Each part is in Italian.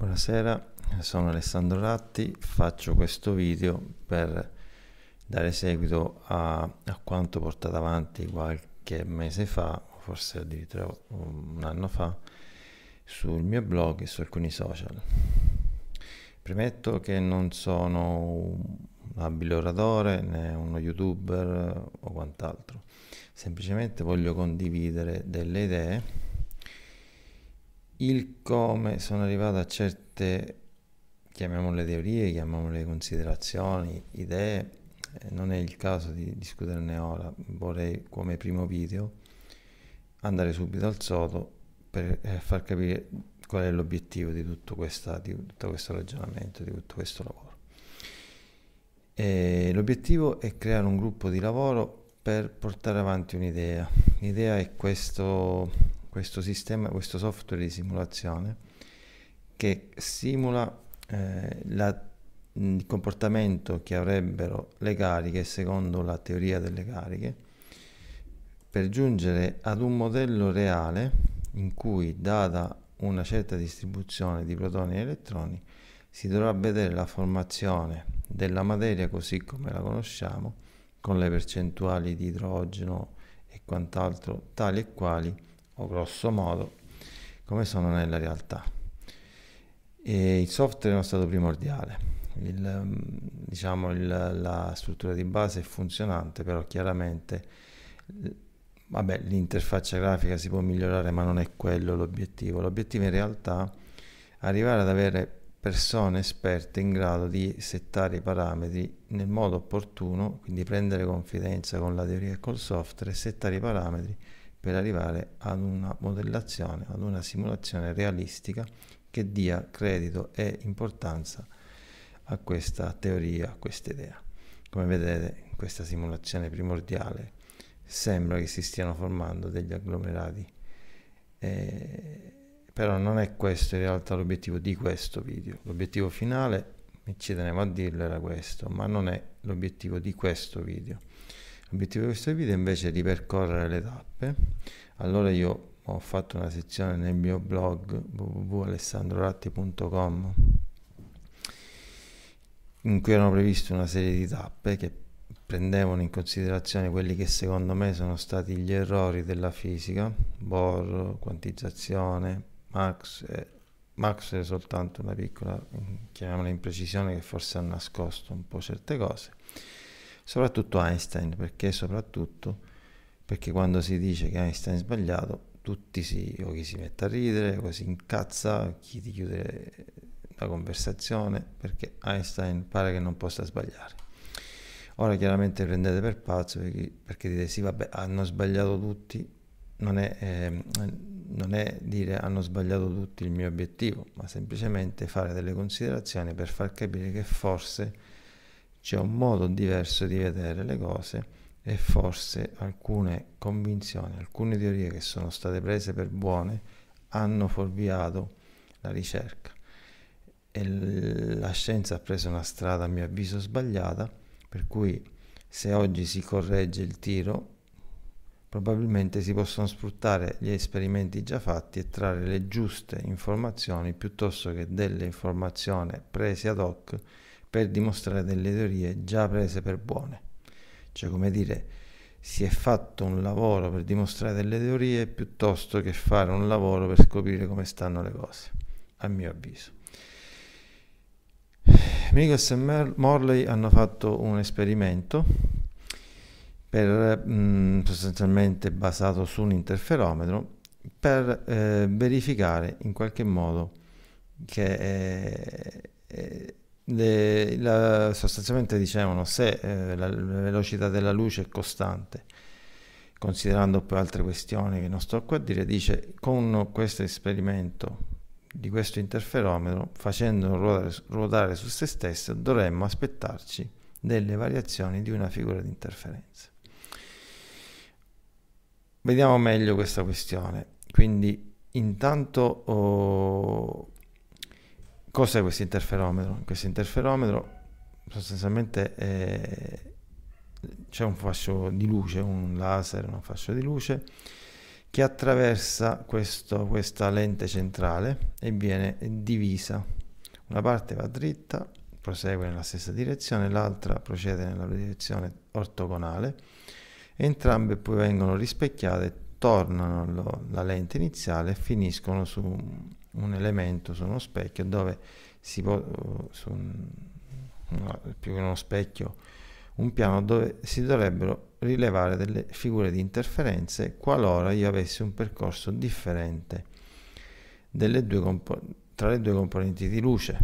Buonasera, sono Alessandro Ratti, faccio questo video per dare seguito a, a, quanto portato avanti qualche mese fa, forse addirittura un anno fa, sul mio blog e su alcuni social. Premetto che non sono un abile oratore né uno youtuber o quant'altro, semplicemente voglio condividere delle idee il come sono arrivato a certe, chiamiamole teorie, chiamiamole considerazioni, idee, eh, non è il caso di discuterne ora, vorrei come primo video andare subito al sodo per eh, far capire qual è l'obiettivo di, tutto, questa, di tutto questo ragionamento, di tutto questo lavoro. E l'obiettivo è creare un gruppo di lavoro per portare avanti un'idea. L'idea è questo questo sistema, questo software di simulazione che simula eh, la, il comportamento che avrebbero le cariche secondo la teoria delle cariche per giungere ad un modello reale in cui data una certa distribuzione di protoni e elettroni si dovrà vedere la formazione della materia così come la conosciamo con le percentuali di idrogeno e quant'altro tali e quali o grosso modo come sono nella realtà. E il software è uno stato primordiale. Il, mm, diciamo il, la struttura di base è funzionante, però chiaramente vabbè, l'interfaccia grafica si può migliorare, ma non è quello l'obiettivo. L'obiettivo in realtà è arrivare ad avere persone esperte in grado di settare i parametri nel modo opportuno, quindi prendere confidenza con la teoria e col software e settare i parametri per arrivare ad una modellazione, ad una simulazione realistica che dia credito e importanza a questa teoria, a questa idea. Come vedete in questa simulazione primordiale sembra che si stiano formando degli agglomerati, eh, però non è questo in realtà l'obiettivo di questo video. L'obiettivo finale, mi ci tenevo a dirlo, era questo, ma non è l'obiettivo di questo video L'obiettivo di questo video è invece percorrere le tappe. Allora io ho fatto una sezione nel mio blog www.alessandroratti.com in cui erano previste una serie di tappe che prendevano in considerazione quelli che secondo me sono stati gli errori della fisica, Bohr, quantizzazione, Max, eh, Max è soltanto una piccola, chiamiamola imprecisione che forse ha nascosto un po' certe cose soprattutto Einstein, perché soprattutto perché quando si dice che Einstein è sbagliato, tutti si, o chi si mette a ridere, o si incazza, chi ti chiude la conversazione, perché Einstein pare che non possa sbagliare. Ora chiaramente prendete per pazzo perché, perché dite sì, vabbè, hanno sbagliato tutti, non è, eh, non è dire hanno sbagliato tutti il mio obiettivo, ma semplicemente fare delle considerazioni per far capire che forse c'è un modo diverso di vedere le cose e forse alcune convinzioni, alcune teorie che sono state prese per buone hanno fuorviato la ricerca e la scienza ha preso una strada a mio avviso sbagliata per cui se oggi si corregge il tiro probabilmente si possono sfruttare gli esperimenti già fatti e trarre le giuste informazioni piuttosto che delle informazioni prese ad hoc per dimostrare delle teorie già prese per buone. Cioè, come dire, si è fatto un lavoro per dimostrare delle teorie piuttosto che fare un lavoro per scoprire come stanno le cose, a mio avviso. Migos e Mer- Morley hanno fatto un esperimento per, mh, mm, sostanzialmente basato su un interferometro per eh, verificare in qualche modo che eh, eh, le, la, sostanzialmente dicevano se eh, la, la, velocità della luce è costante, considerando poi altre questioni che non sto qua a dire, dice con questo esperimento di questo interferometro, facendolo ruotare, ruotare su se stesso, dovremmo aspettarci delle variazioni di una figura di interferenza. Vediamo meglio questa questione. Quindi intanto oh, Cos'è questo interferometro? Questo interferometro sostanzialmente è, c'è un fascio di luce, un laser, un fascio di luce che attraversa questo, questa lente centrale e viene divisa. Una parte va dritta, prosegue nella stessa direzione, l'altra procede nella direzione ortogonale. Entrambe poi vengono rispecchiate, tornano alla lente iniziale e finiscono su un elemento su uno specchio dove si può eh, su un, no, più che uno specchio un piano dove si dovrebbero rilevare delle figure di interferenze qualora io avessi un percorso differente tra le due componenti di luce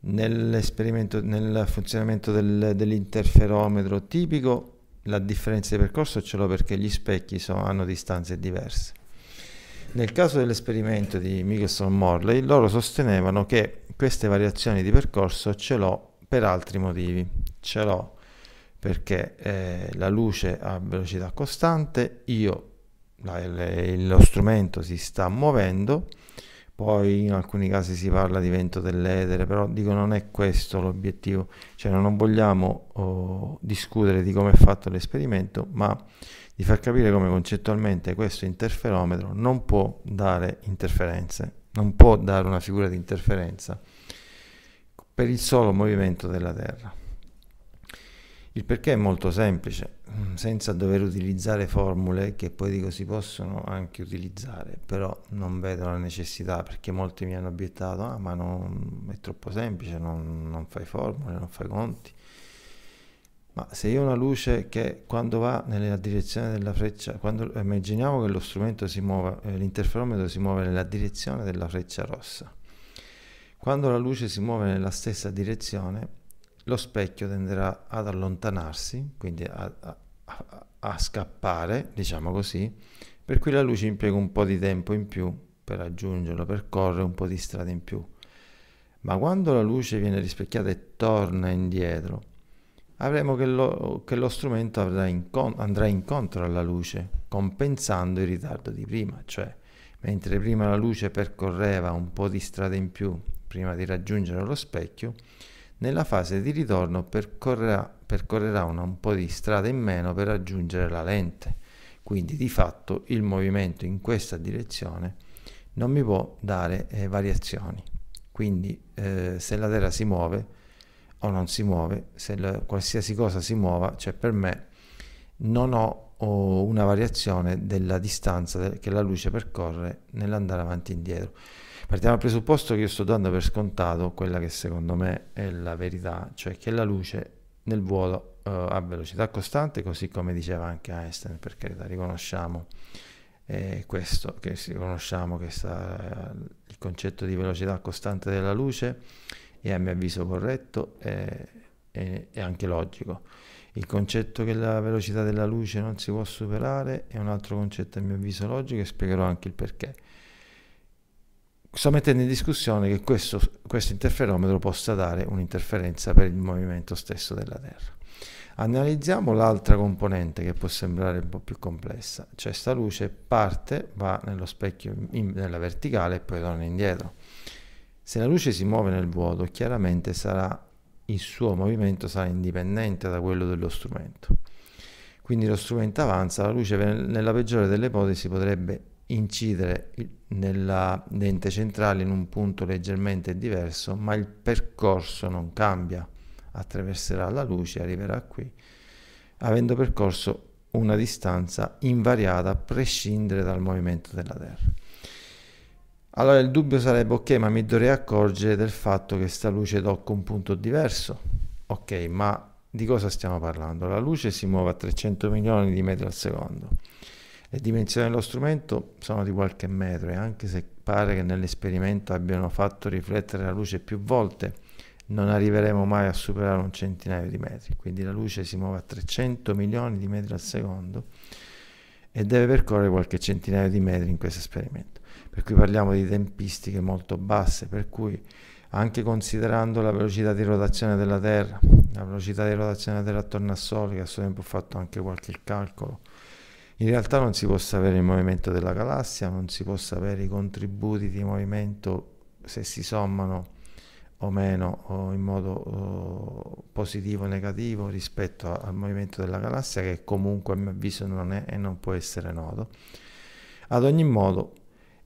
nell'esperimento nel funzionamento del, dell'interferometro tipico la differenza di percorso ce l'ho perché gli specchi sono, hanno distanze diverse nel caso dell'esperimento di Michelson Morley, loro sostenevano che queste variazioni di percorso ce l'ho per altri motivi. Ce l'ho perché eh, la luce ha velocità costante, io, la, le, lo strumento si sta muovendo, poi in alcuni casi si parla di vento dell'etere, però dico non è questo l'obiettivo, cioè non vogliamo oh, discutere di come è fatto l'esperimento, ma di far capire come concettualmente questo interferometro non può dare interferenze, non può dare una figura di interferenza per il solo movimento della Terra. Il perché è molto semplice, mm, senza dover utilizzare formule che poi dico si possono anche utilizzare, però non vedo la necessità perché molti mi hanno obiettato, ah ma non, è troppo semplice, non, non fai formule, non fai conti. Ma se io ho una luce che quando va nella direzione della freccia, quando eh, immaginiamo che lo strumento si muova, eh, l'interferometro si muove nella direzione della freccia rossa, quando la luce si muove nella stessa direzione, lo specchio tenderà ad allontanarsi, quindi a, a, a scappare, diciamo così, per cui la luce impiega un po' di tempo in più per raggiungerlo, percorre un po' di strada in più. Ma quando la luce viene rispecchiata e torna indietro, avremo che lo, che lo strumento incontro, andrà incontro alla luce, compensando il ritardo di prima, cioè mentre prima la luce percorreva un po' di strada in più prima di raggiungere lo specchio, nella fase di ritorno percorrerà, percorrerà una, un po' di strada in meno per raggiungere la lente, quindi di fatto il movimento in questa direzione non mi può dare eh, variazioni. Quindi eh, se la Terra si muove o non si muove, se la, qualsiasi cosa si muova, cioè per me non ho una variazione della distanza che la luce percorre nell'andare avanti e indietro. Partiamo dal presupposto che io sto dando per scontato quella che secondo me è la verità, cioè che la luce nel vuoto uh, eh, a velocità costante, così come diceva anche Einstein, per carità, riconosciamo eh, questo, che riconosciamo che sta, uh, il concetto di velocità costante della luce è a mio avviso corretto e, e, e anche logico. Il concetto che la velocità della luce non si può superare è un altro concetto a mio avviso logico e spiegherò anche il perché sto mettendo in discussione che questo, questo interferometro possa dare un'interferenza per il movimento stesso della Terra. Analizziamo l'altra componente che può sembrare un po' più complessa, cioè sta luce parte, va nello specchio, in, nella verticale e poi torna indietro. Se la luce si muove nel vuoto, chiaramente sarà, il suo movimento sarà indipendente da quello dello strumento. Quindi lo strumento avanza, la luce nella peggiore delle ipotesi potrebbe incidere il nella lente centrale in un punto leggermente diverso, ma il percorso non cambia. Attraverserà la luce e arriverà qui, avendo percorso una distanza invariata a prescindere dal movimento della Terra. Allora il dubbio sarebbe ok, ma mi dovrei accorgere del fatto che sta luce tocca un punto diverso. Ok, ma di cosa stiamo parlando? La luce si muove a 300 milioni di metri al secondo le dimensioni dello strumento sono di qualche metro e anche se pare che nell'esperimento abbiano fatto riflettere la luce più volte, non arriveremo mai a superare un centinaio di metri. Quindi la luce si muove a 300 milioni di metri al secondo e deve percorrere qualche centinaio di metri in questo esperimento. Per cui parliamo di tempistiche molto basse, per cui anche considerando la velocità di rotazione della Terra, la velocità di rotazione della Terra attorno al Sole, che a suo tempo ho fatto anche qualche calcolo, in realtà non si possa avere il movimento della galassia, non si possa avere i contributi di movimento se si sommano o meno o in modo positivo o negativo rispetto al movimento della galassia che comunque a mio avviso non è e non può essere noto. Ad ogni modo,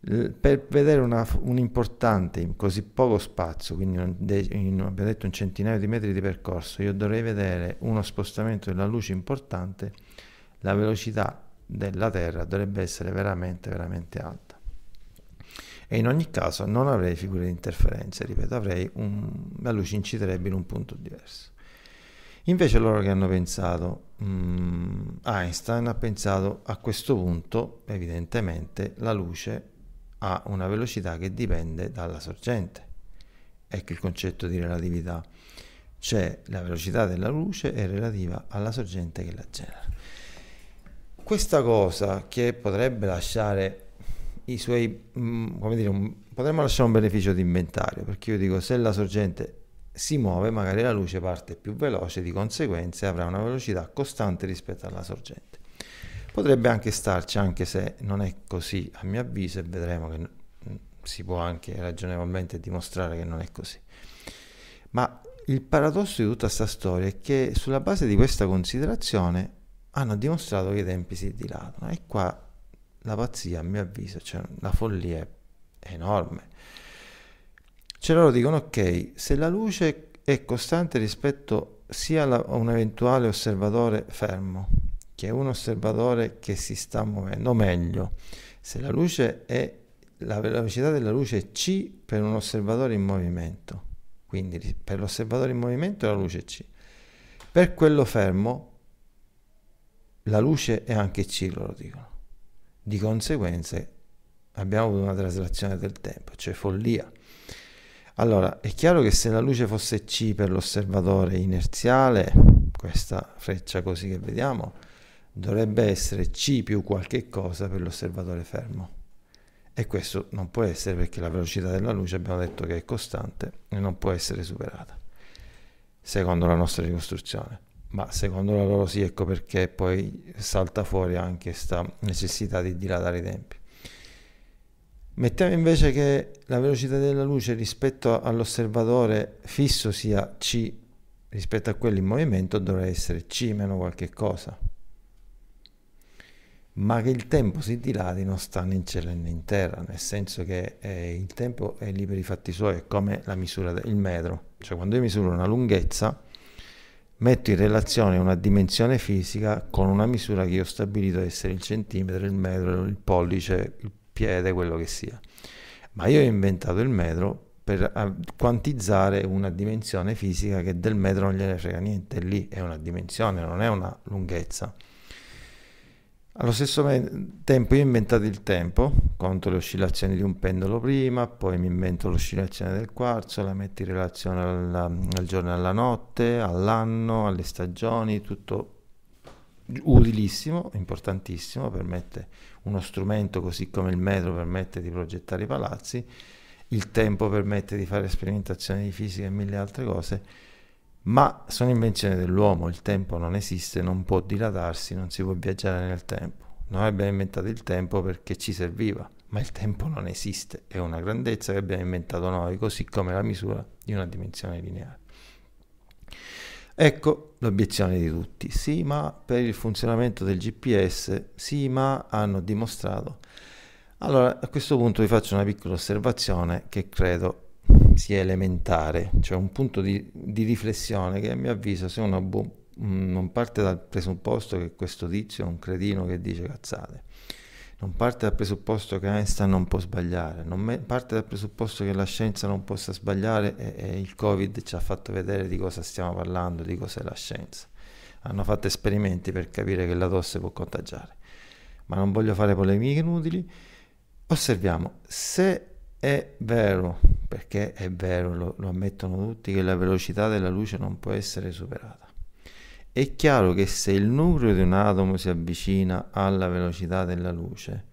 per vedere una, un importante in così poco spazio, quindi un, in, abbiamo detto un centinaio di metri di percorso, io dovrei vedere uno spostamento della luce importante, la velocità della Terra dovrebbe essere veramente, veramente alta. E in ogni caso non avrei figure di interferenze, ripeto, avrei un, la luce inciderebbe in un punto diverso. Invece loro che hanno pensato, um, Einstein ha pensato a questo punto, evidentemente, la luce ha una velocità che dipende dalla sorgente. Ecco il concetto di relatività. Cioè la velocità della luce è relativa alla sorgente che la genera questa cosa che potrebbe lasciare i suoi, mm, come dire, un, potremmo lasciare un beneficio di inventario, perché io dico se la sorgente si muove, magari la luce parte più veloce, di conseguenza avrà una velocità costante rispetto alla sorgente. Potrebbe anche starci, anche se non è così a mio avviso, e vedremo che si può anche ragionevolmente dimostrare che non è così. Ma il paradosso di tutta questa storia è che sulla base di questa considerazione hanno dimostrato che i tempi si dilatano e qua la pazzia a mio avviso, cioè la follia è enorme. Cioè loro dicono ok, se la luce è costante rispetto sia a un eventuale osservatore fermo che a un osservatore che si sta muovendo, meglio, se la luce è la velocità della luce è c per un osservatore in movimento, quindi per l'osservatore in movimento la luce è c, per quello fermo la luce è anche C, loro dicono. Di conseguenza abbiamo avuto una traslazione del tempo, cioè follia. Allora, è chiaro che se la luce fosse C per l'osservatore inerziale, questa freccia così che vediamo, dovrebbe essere C più qualche cosa per l'osservatore fermo. E questo non può essere perché la velocità della luce abbiamo detto che è costante e non può essere superata, secondo la nostra ricostruzione ma secondo la loro sì, ecco perché poi salta fuori anche questa necessità di dilatare i tempi. Mettiamo invece che la velocità della luce rispetto all'osservatore fisso sia c, rispetto a quello in movimento dovrà essere c meno qualche cosa, ma che il tempo si dilati non sta né in cielo né in terra, nel senso che eh, il tempo è lì per i fatti suoi, è come la misura del metro, cioè quando io misuro una lunghezza, metto in relazione una dimensione fisica con una misura che io ho stabilito essere il centimetro, il metro, il pollice, il piede, quello che sia. Ma io ho inventato il metro per quantizzare una dimensione fisica che del metro non gliene frega niente, lì è una dimensione, non è una lunghezza. Allo stesso tempo io ho inventato il tempo, conto le oscillazioni di un pendolo prima, poi mi invento l'oscillazione del quarzo, la metto in relazione alla, al giorno e alla notte, all'anno, alle stagioni, tutto utilissimo, importantissimo, permette uno strumento così come il metro permette di progettare i palazzi, il tempo permette di fare sperimentazioni di fisica e mille altre cose ma sono invenzioni dell'uomo, il tempo non esiste, non può dilatarsi, non si può viaggiare nel tempo. Noi abbiamo inventato il tempo perché ci serviva, ma il tempo non esiste, è una grandezza che abbiamo inventato noi, così come la misura di una dimensione lineare. Ecco l'obiezione di tutti, sì ma per il funzionamento del GPS, sì ma hanno dimostrato. Allora a questo punto vi faccio una piccola osservazione che credo sia elementare, cioè un punto di, di riflessione che a mio avviso se uno bu- boh, mm, non parte dal presupposto che questo tizio è un cretino che dice cazzate, non parte dal presupposto che Einstein non può sbagliare, non me- parte dal presupposto che la scienza non possa sbagliare e, e il Covid ci ha fatto vedere di cosa stiamo parlando, di cos'è la scienza. Hanno fatto esperimenti per capire che la tosse può contagiare, ma non voglio fare polemiche inutili. Osserviamo, se è vero, perché è vero, lo, lo ammettono tutti, che la velocità della luce non può essere superata. È chiaro che se il nucleo di un atomo si avvicina alla velocità della luce,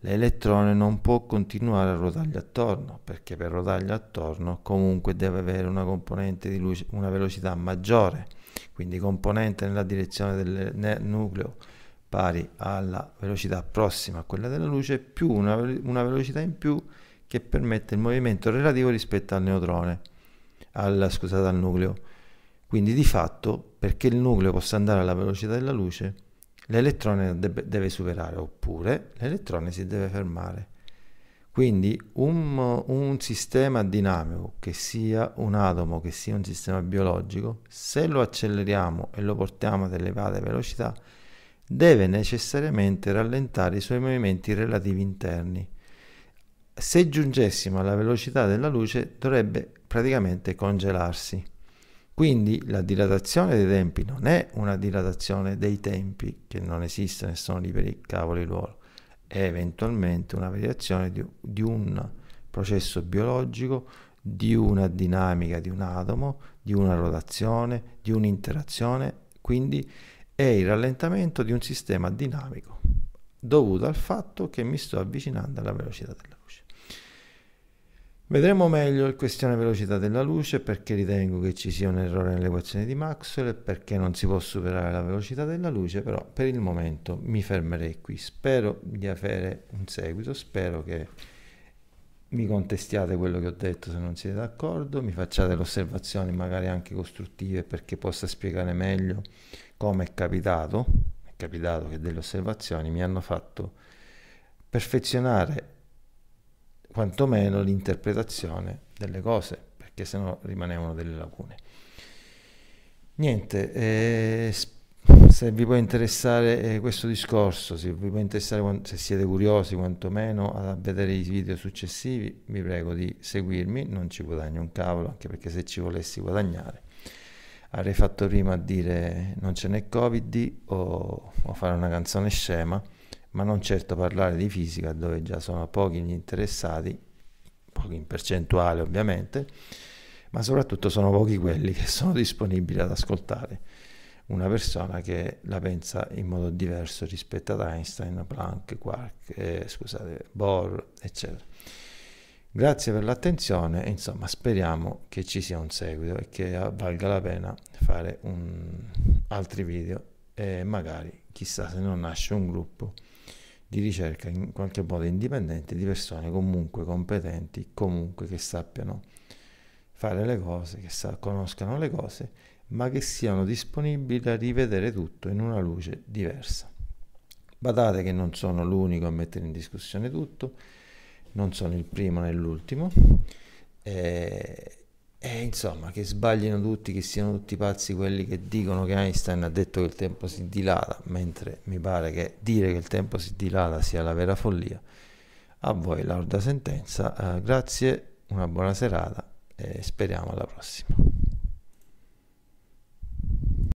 l'elettrone non può continuare a ruotargli attorno, perché per ruotargli attorno comunque deve avere una componente di luce, una velocità maggiore, quindi componente nella direzione del nucleo pari alla velocità prossima a quella della luce, più una, una velocità in più che permette il movimento relativo rispetto al neutrone, al, scusate, al nucleo. Quindi di fatto, perché il nucleo possa andare alla velocità della luce, l'elettrone deve, deve superare, oppure l'elettrone si deve fermare. Quindi un, un, sistema dinamico, che sia un atomo, che sia un sistema biologico, se lo acceleriamo e lo portiamo ad elevate velocità, deve necessariamente rallentare i suoi movimenti relativi interni se giungessimo alla velocità della luce dovrebbe praticamente congelarsi. Quindi la dilatazione dei tempi non è una dilatazione dei tempi, che non esiste, ne sono liberi cavoli loro, è eventualmente una variazione di, di un processo biologico, di una dinamica di un atomo, di una rotazione, di un'interazione, quindi è il rallentamento di un sistema dinamico dovuto al fatto che mi sto avvicinando alla velocità della luce. Vedremo meglio la questione velocità della luce perché ritengo che ci sia un errore nell'equazione di Maxwell e perché non si può superare la velocità della luce, però per il momento mi fermerei qui. Spero di avere un seguito, spero che mi contestiate quello che ho detto se non siete d'accordo, mi facciate le osservazioni magari anche costruttive perché possa spiegare meglio come è capitato, è capitato che delle osservazioni mi hanno fatto perfezionare quantomeno l'interpretazione delle cose, perché sennò rimanevano delle lacune. Niente, eh, se vi può interessare eh, questo discorso, se vi può interessare, se siete curiosi quantomeno a vedere i video successivi, vi prego di seguirmi, non ci guadagno un cavolo, anche perché se ci volessi guadagnare avrei fatto prima a dire non ce n'è covid o, o fare una canzone scema ma non certo parlare di fisica dove già sono pochi gli interessati, pochi in percentuale ovviamente, ma soprattutto sono pochi quelli che sono disponibili ad ascoltare una persona che la pensa in modo diverso rispetto ad Einstein, Planck, Quark, eh, scusate, Bohr, eccetera. Grazie per l'attenzione insomma speriamo che ci sia un seguito e che valga la pena fare un... altri video e magari chissà se non nasce un gruppo di ricerca in qualche modo indipendente di persone comunque competenti, comunque che sappiano fare le cose, che sa, conoscano le cose, ma che siano disponibili a rivedere tutto in una luce diversa. Badate che non sono l'unico a mettere in discussione tutto, non sono il primo né l'ultimo. Eh, eh, insomma, che sbaglino tutti, che siano tutti pazzi quelli che dicono che Einstein ha detto che il tempo si dilata, mentre mi pare che dire che il tempo si dilata sia la vera follia. A voi l'orda sentenza, eh, grazie, una buona serata e speriamo alla prossima.